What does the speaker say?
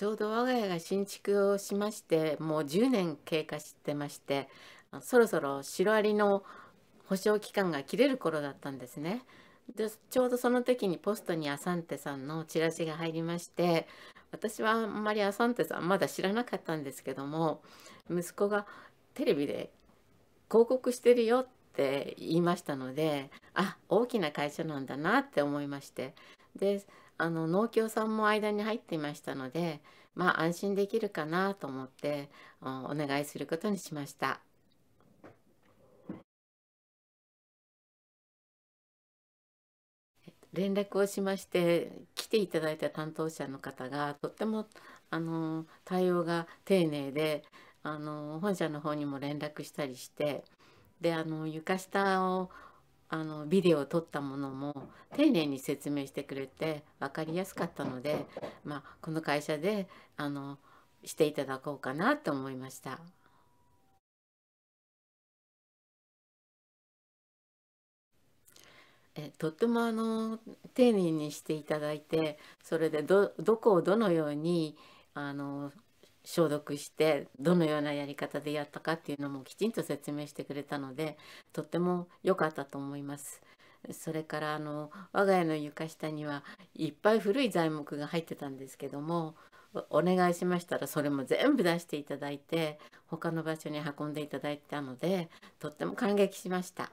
ちょうど我が家が新築をしましてもう10年経過してましてそろそろシロアリの保証期間が切れる頃だったんですね。でちょうどその時にポストにアサンテさんのチラシが入りまして私はあんまりアサンテさんまだ知らなかったんですけども息子がテレビで広告してるよってって言いましたのであ大きな会社なんだなって思いましてであの農協さんも間に入っていましたのでまあ安心できるかなと思ってお願いすることにしました。連絡をしまして来ていただいた担当者の方がとってもあの対応が丁寧であの本社の方にも連絡したりしてであの床下をあのビデオを撮ったものも丁寧に説明してくれて分かりやすかったので、まあ、この会社であのしていただこうかなと思いました。えとってもあの丁寧にしていただいてそれでどどこをどのようにあの消毒してどのようなやり方でやったかっていうのもきちんと説明してくれたのでとっても良かったと思います。それからあの我が家の床下にはいっぱい古い材木が入ってたんですけどもお願いしましたらそれも全部出していただいて他の場所に運んでいただいたのでとっても感激しました。